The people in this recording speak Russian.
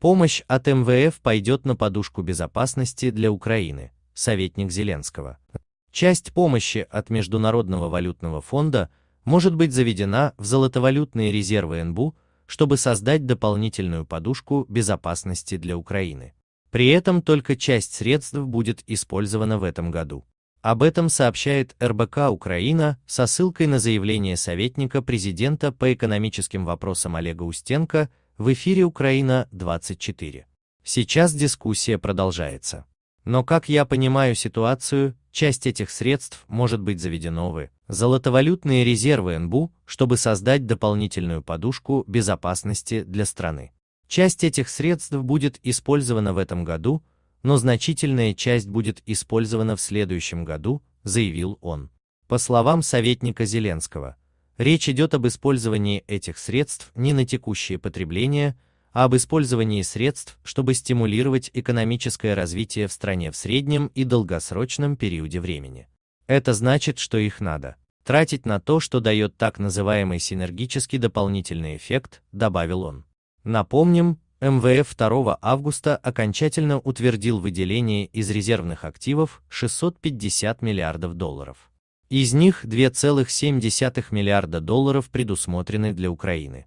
Помощь от МВФ пойдет на подушку безопасности для Украины, советник Зеленского. Часть помощи от Международного валютного фонда может быть заведена в золотовалютные резервы НБУ, чтобы создать дополнительную подушку безопасности для Украины. При этом только часть средств будет использована в этом году. Об этом сообщает РБК Украина со ссылкой на заявление советника президента по экономическим вопросам Олега Устенко в эфире Украина-24. Сейчас дискуссия продолжается. Но как я понимаю ситуацию, часть этих средств может быть заведено в золотовалютные резервы НБУ, чтобы создать дополнительную подушку безопасности для страны. Часть этих средств будет использована в этом году, но значительная часть будет использована в следующем году, заявил он. По словам советника Зеленского, Речь идет об использовании этих средств не на текущее потребление, а об использовании средств, чтобы стимулировать экономическое развитие в стране в среднем и долгосрочном периоде времени. Это значит, что их надо тратить на то, что дает так называемый синергический дополнительный эффект, добавил он. Напомним, МВФ 2 августа окончательно утвердил выделение из резервных активов 650 миллиардов долларов. Из них 2,7 миллиарда долларов предусмотрены для Украины.